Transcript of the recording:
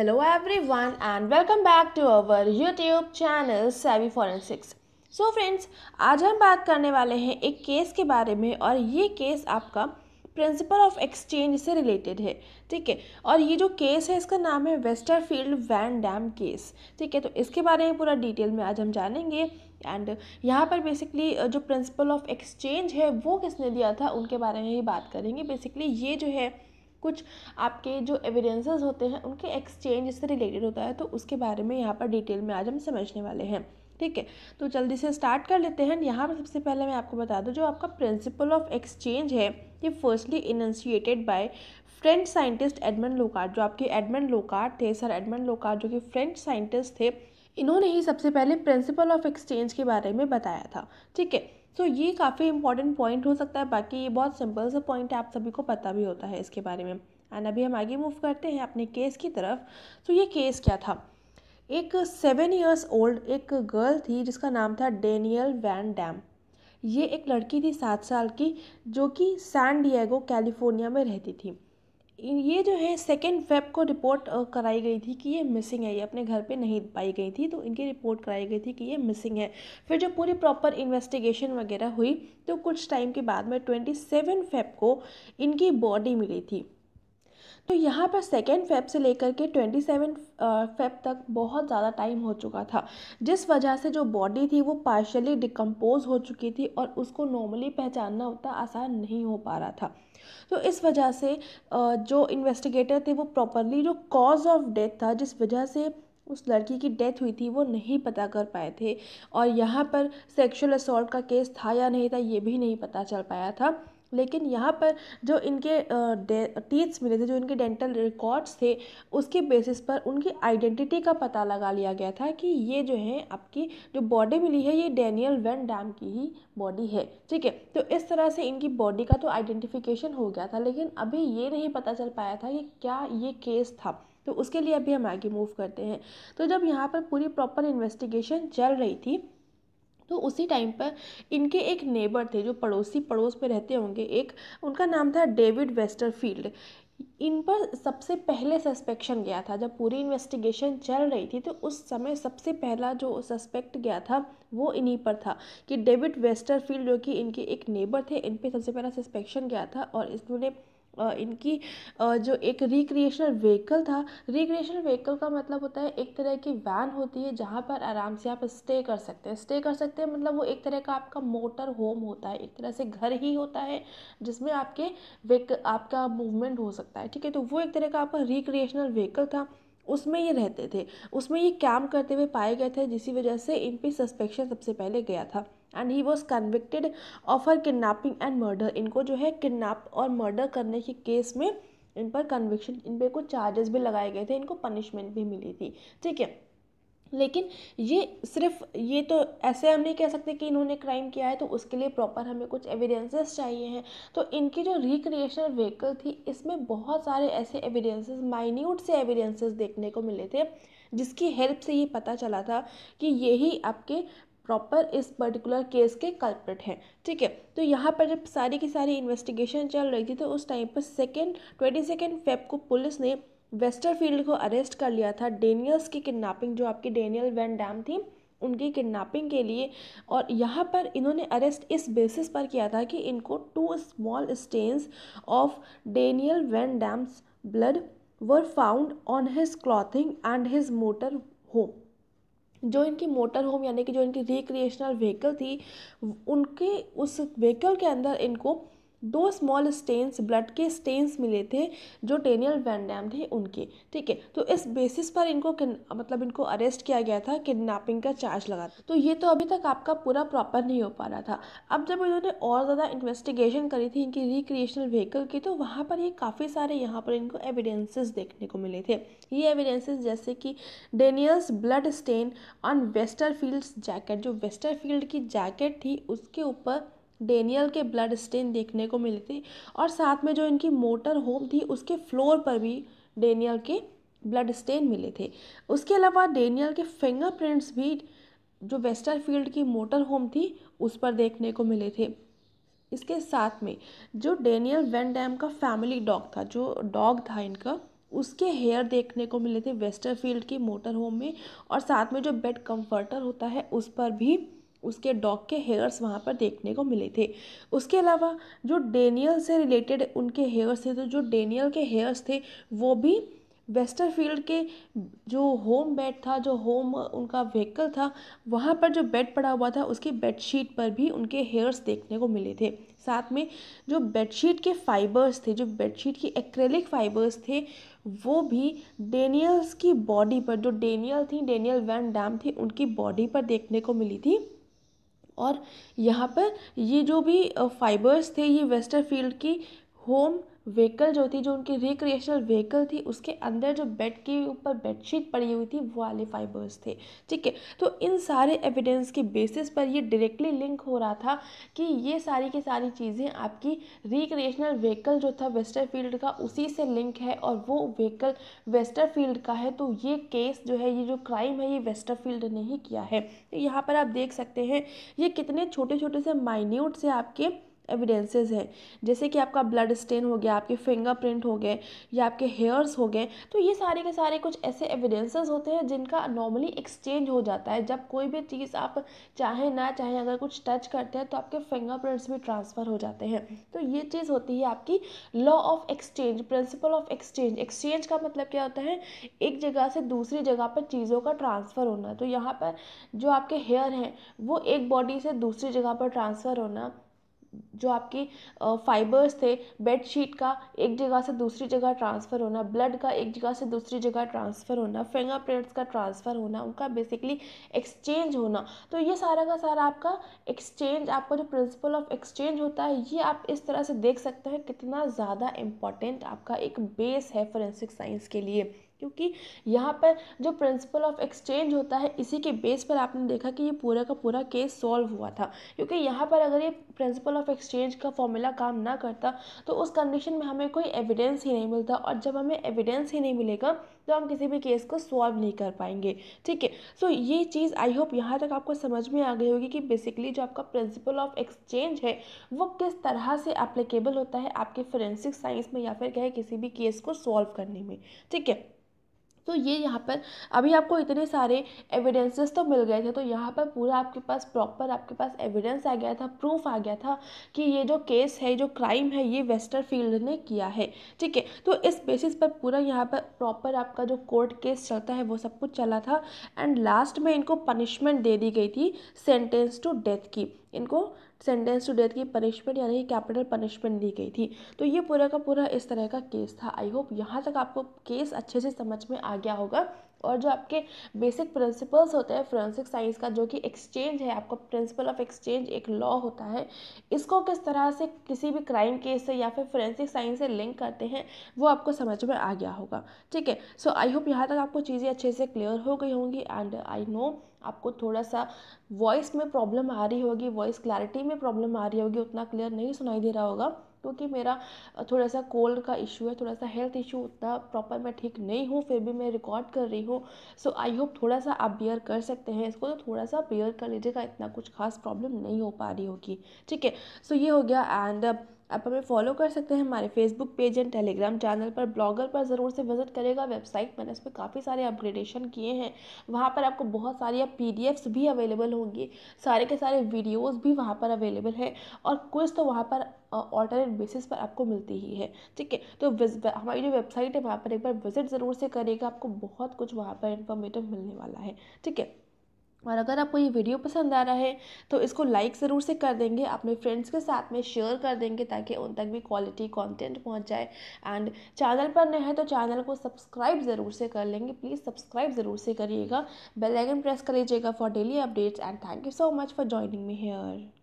hello everyone and welcome back to our YouTube channel savvy forensics so friends आज हम बात करने वाले हैं एक केस के बारे में और ये केस आपका प्रिंसिपल ऑफ एक्सचेंज से रिलेटेड है ठीक है और ये जो केस है इसका नाम है वेस्टरफील्ड वैन डैम केस ठीक है तो इसके बारे में पूरा डिटेल में आज हम जानेंगे एंड यहाँ पर बेसिकली जो प्रिंसिपल ऑफ एक्सचेंज है वो किसने दिया था उनके बारे में ही बात करेंगे बेसिकली ये जो है कुछ आपके जो एविडेंसेस होते हैं उनके एक्सचेंज इससे रिलेटेड होता है तो उसके बारे में यहाँ पर डिटेल में आज हम समझने वाले हैं ठीक है तो जल्दी से स्टार्ट कर लेते हैं यहाँ पर सबसे पहले मैं आपको बता दूँ जो आपका प्रिंसिपल ऑफ एक्सचेंज है ये firstly initiated by French scientist Edmond Locard जो आपके एडमंड लोकार्ड थे सर एडमंड लोकार्ड जो कि फ्रेंच साइंटिस्ट थे इन्होंने ही सबसे पहले प्रिंसिपल ऑफ एक्सचेंज के बारे में बताया था ठीक है सो तो ये काफ़ी इंपॉर्टेंट पॉइंट हो सकता है बाकी ये बहुत सिंपल सा पॉइंट है आप सभी को पता भी होता है इसके बारे में एंड अभी हम आगे मूव करते हैं अपने केस की तरफ तो ये केस क्या था एक सेवन ईयर्स ओल्ड एक गर्ल थी जिसका नाम था डेनियल वैन डैम ये एक लड़की थी सात साल की जो कि सैन डिएगो कैलिफोर्निया में रहती थी ये जो है सेकेंड फेब को रिपोर्ट कराई गई थी कि ये मिसिंग है ये अपने घर पे नहीं पाई गई थी तो इनकी रिपोर्ट कराई गई थी कि ये मिसिंग है फिर जो पूरी प्रॉपर इन्वेस्टिगेशन वगैरह हुई तो कुछ टाइम के बाद में ट्वेंटी सेवन फेब को इनकी बॉडी मिली थी तो यहाँ पर सेकेंड फेब से लेकर के ट्वेंटी सेवन फेब तक बहुत ज़्यादा टाइम हो चुका था जिस वजह से जो बॉडी थी वो पार्शली डिकम्पोज हो चुकी थी और उसको नॉर्मली पहचानना उतना आसान नहीं हो पा रहा था तो इस वजह से जो इन्वेस्टिगेटर थे वो प्रॉपरली जो कॉज ऑफ डेथ था जिस वजह से उस लड़की की डेथ हुई थी वो नहीं पता कर पाए थे और यहाँ पर सेक्शुअल असोल्ट का केस था या नहीं था ये भी नहीं पता चल पाया था लेकिन यहाँ पर जो इनके टीथ्स मिले थे जो इनके डेंटल रिकॉर्ड्स थे उसके बेसिस पर उनकी आइडेंटिटी का पता लगा लिया गया था कि ये जो है आपकी जो बॉडी मिली है ये डैनियल वेन डैम की ही बॉडी है ठीक है तो इस तरह से इनकी बॉडी का तो आइडेंटिफिकेशन हो गया था लेकिन अभी ये नहीं पता चल पाया था कि क्या ये केस था तो उसके लिए अभी हम आगे मूव करते हैं तो जब यहाँ पर पूरी प्रॉपर इन्वेस्टिगेशन चल रही थी तो उसी टाइम पर इनके एक नेबर थे जो पड़ोसी पड़ोस में रहते होंगे एक उनका नाम था डेविड वेस्टरफील्ड इन पर सबसे पहले सस्पेक्शन गया था जब पूरी इन्वेस्टिगेशन चल रही थी तो उस समय सबसे पहला जो सस्पेक्ट गया था वो इन्हीं पर था कि डेविड वेस्टरफील्ड जो कि इनके एक नेबर थे इन पर सबसे पहला सस्पेक्शन गया था और इन्होंने इनकी जो एक रिक्रिएशनल व्हीकल था रिक्रिएशनल व्हीकल का मतलब होता है एक तरह की वैन होती है जहाँ पर आराम से आप स्टे कर सकते हैं स्टे कर सकते हैं मतलब वो एक तरह का आपका मोटर होम होता है एक तरह से घर ही होता है जिसमें आपके वेक आपका मूवमेंट हो सकता है ठीक है तो वो एक तरह का आपका रिक्रिएशनल व्हीकल था उसमें ये रहते थे उसमें ये कैम्प करते हुए पाए गए थे जिसकी वजह से इन पर सस्पेक्शन सबसे पहले गया था and he was convicted of her kidnapping and murder इनको जो है किडनेप और मर्डर करने के केस में इन पर कन्विक्शन इन पर कुछ चार्जेस भी लगाए गए थे इनको पनिशमेंट भी मिली थी ठीक है लेकिन ये सिर्फ ये तो ऐसे हम नहीं कह सकते कि इन्होंने क्राइम किया है तो उसके लिए प्रॉपर हमें कुछ एविडेंसेस चाहिए हैं तो इनकी जो रिक्रिएशनल व्हीकल थी इसमें बहुत सारे ऐसे एविडेंसेस माइन्यूट से एविडेंसेस देखने को मिले थे जिसकी हेल्प से ये पता चला था कि यही आपके प्रॉपर इस पर्टिकुलर केस के कल्प्रेट हैं ठीक है तो यहाँ पर जब सारी की सारी इन्वेस्टिगेशन चल रही थी तो उस टाइम पर सेकेंड ट्वेंटी सेकेंड फेब को पुलिस ने वेस्टरफील्ड को अरेस्ट कर लिया था डेनियल्स की किडनैपिंग जो आपकी डेनियल वैन डैम थी उनकी किडनैपिंग के लिए और यहाँ पर इन्होंने अरेस्ट इस बेसिस पर किया था कि इनको two small stains of Danielle van Dam's blood were found on his clothing and his motor home जो इनकी मोटर होम यानी कि जो इनकी रिक्रिएशनल व्हीकल थी उनके उस व्हीकल के अंदर इनको दो स्मॉल स्टेन्स ब्लड के स्टेन्स मिले थे जो टेनियल वैंडम थे उनके ठीक है तो इस बेसिस पर इनको मतलब इनको अरेस्ट किया गया था किडनैपिंग का चार्ज लगा तो ये तो अभी तक आपका पूरा प्रॉपर नहीं हो पा रहा था अब जब इन्होंने और ज़्यादा इन्वेस्टिगेशन करी थी इनकी रिक्रिएशनल व्हीकल की तो वहाँ पर ये काफ़ी सारे यहाँ पर इनको एविडेंसेस देखने को मिले थे ये एविडेंसेज जैसे कि Danielle's blood stain on Westerfield jacket जो वेस्टर फील्ड की जैकेट थी उसके ऊपर डेनियल के ब्लड स्टेन देखने को मिली थी और साथ में जो इनकी मोटर होम थी उसके फ्लोर पर भी डेनियल के ब्लड स्टेन मिले थे उसके अलावा डेनियल के फिंगरप्रिंट्स भी जो वेस्टरफील्ड की मोटर होम थी उस पर देखने को मिले थे इसके साथ में जो डेनियल वेन डैम का फैमिली डॉग था जो डॉग था इनका उसके हेयर देखने को मिले थे वेस्टरफील्ड की मोटर होम में और साथ में जो बेड कंफर्टर होता है उस पर भी उसके डॉग के हेयर्स वहाँ पर देखने को मिले थे उसके अलावा जो डेनियल से रिलेटेड उनके हेयर्स थे तो जो डेनियल के हेयर्स थे वो भी वेस्टरफील्ड के जो होम बेड था जो होम उनका व्हीकल था वहाँ पर जो बेड पड़ा हुआ था उसकी बेडशीट पर भी उनके हेयर्स देखने को मिले थे साथ में जो बेडशीट के फाइबर्स थे जो बेडशीट की एक्रेलिक फाइबर्स थे वो भी डेनियल्स की बॉडी पर जो डेनियल थी डेनियल वैन डैम थी उनकी बॉडी पर देखने को मिली थी और यहाँ पर ये जो भी फाइबर्स थे ये वेस्टरफील्ड की होम व्हीकल जो थी जो उनकी रिक्रिएशनल व्हीकल थी उसके अंदर जो बेड के ऊपर बेडशीट पड़ी हुई थी वो वाले फाइबर्स थे ठीक है तो इन सारे एविडेंस के बेसिस पर ये डायरेक्टली लिंक हो रहा था कि ये सारी की सारी चीज़ें आपकी रिक्रिएशनल व्हीकल जो था वेस्टरफील्ड का उसी से लिंक है और वो व्हीकल वेस्टरफील्ड का है तो ये केस जो है ये जो क्राइम है ये वेस्टरफील्ड ने ही किया है तो यहाँ पर आप देख सकते हैं ये कितने छोटे छोटे से माइन्यूट से आपके एविडेंसेस हैं जैसे कि आपका ब्लड स्टेन हो गया आपके फिंगरप्रिंट हो गए या आपके हेयर्स हो गए तो ये सारे के सारे कुछ ऐसे एविडेंसेस होते हैं जिनका नॉर्मली एक्सचेंज हो जाता है जब कोई भी चीज़ आप चाहे ना चाहे अगर कुछ टच करते हैं तो आपके फिंगरप्रिंट्स भी ट्रांसफ़र हो जाते हैं तो ये चीज़ होती है आपकी law of exchange principle of exchange exchange का मतलब क्या होता है एक जगह से दूसरी जगह पर चीज़ों का ट्रांसफ़र होना तो यहाँ पर जो आपके हेयर हैं वो एक बॉडी से दूसरी जगह पर ट्रांसफ़र होना जो आपकी फाइबर्स थे बेड शीट का एक जगह से दूसरी जगह ट्रांसफ़र होना ब्लड का एक जगह से दूसरी जगह ट्रांसफ़र होना फिंगरप्रिंट्स का ट्रांसफ़र होना उनका बेसिकली एक्सचेंज होना तो ये सारा का सारा आपका एक्सचेंज आपका जो प्रिंसिपल ऑफ एक्सचेंज होता है ये आप इस तरह से देख सकते हैं कितना ज़्यादा इम्पॉर्टेंट आपका एक बेस है फोरेंसिक साइंस के लिए क्योंकि यहाँ पर जो प्रिंसिपल ऑफ एक्सचेंज होता है इसी के बेस पर आपने देखा कि ये पूरा का पूरा केस सॉल्व हुआ था क्योंकि यहाँ पर अगर ये प्रिंसिपल ऑफ एक्सचेंज का फॉर्मूला काम ना करता तो उस कंडीशन में हमें कोई एविडेंस ही नहीं मिलता और जब हमें एविडेंस ही नहीं मिलेगा तो हम किसी भी केस को सॉल्व नहीं कर पाएंगे ठीक है सो ये चीज़ आई होप यहाँ तक आपको समझ में आ गई होगी कि बेसिकली जो आपका प्रिंसिपल ऑफ एक्सचेंज है वो किस तरह से अप्लीकेबल होता है आपके फोरेंसिक साइंस में या फिर कहे किसी भी केस को सॉल्व करने में ठीक है तो ये यहाँ पर अभी आपको इतने सारे एविडेंसेस तो मिल गए थे तो यहाँ पर पूरा आपके पास प्रॉपर आपके पास एविडेंस आ गया था प्रूफ आ गया था कि ये जो केस है जो क्राइम है ये फील्ड ने किया है ठीक है तो इस बेसिस पर पूरा यहाँ पर प्रॉपर आपका जो कोर्ट केस चलता है वो सब कुछ चला था एंड लास्ट में इनको पनिशमेंट दे दी गई थी सेंटेंस टू डेथ की इनको सेंटेंस टू डेथ की पनिशमेंट यानी कि कैपिटल पनिशमेंट दी गई थी तो ये पूरा का पूरा इस तरह का केस था आई होप यहाँ तक आपको केस अच्छे से समझ में आ गया होगा और जो आपके बेसिक प्रिंसिपल्स होते हैं फोरेंसिक साइंस का जो कि एक्सचेंज है आपका प्रिंसिपल ऑफ एक्सचेंज एक लॉ होता है इसको किस तरह से किसी भी क्राइम केस से या फिर फोरेंसिक साइंस से लिंक करते हैं वो आपको समझ में आ गया होगा ठीक है सो आई होप यहाँ तक आपको चीज़ें अच्छे से क्लियर हो गई होंगी एंड आई नो आपको थोड़ा सा वॉइस में प्रॉब्लम आ रही होगी वॉइस क्लैरिटी में प्रॉब्लम आ रही होगी उतना क्लियर नहीं सुनाई दे रहा होगा क्योंकि तो मेरा थोड़ा सा कोल्ड का इशू है थोड़ा सा हेल्थ इशू उतना प्रॉपर मैं ठीक नहीं हूँ फिर भी मैं रिकॉर्ड कर रही हूँ सो आई होप थोड़ा सा आप बियर कर सकते हैं इसको तो थोड़ा सा बियर कर लीजिएगा इतना कुछ खास प्रॉब्लम नहीं हो पा रही होगी ठीक है सो ये हो गया एंड आप हमें फॉलो कर सकते हैं हमारे Facebook page and Telegram channel पर ब्लॉगर पर ज़रूर से विजिट करेगा वेबसाइट मैंने उस पर काफ़ी सारे अपग्रेडेशन किए हैं वहाँ पर आपको बहुत सारी आप पी भी अवेलेबल होंगी सारे के सारे वीडियोज़ भी वहाँ पर अवेलेबल हैं और कुछ तो वहाँ पर ऑल्टरनेट बेसिस पर आपको मिलती ही है ठीक है तो हमारी जो वेबसाइट है वहाँ पर एक बार विजिट ज़रूर से करेगा आपको बहुत कुछ वहाँ पर इन्फॉर्मेटिव मिलने वाला है ठीक है और अगर आपको ये वीडियो पसंद आ रहा है तो इसको लाइक ज़रूर से कर देंगे अपने फ्रेंड्स के साथ में शेयर कर देंगे ताकि उन तक भी क्वालिटी कंटेंट पहुंच जाए एंड चैनल पर नए हैं तो चैनल को सब्सक्राइब ज़रूर से कर लेंगे प्लीज़ सब्सक्राइब ज़रूर से करिएगा बेल आइकन प्रेस कर लीजिएगा for daily updates and thank you so much for joining me hair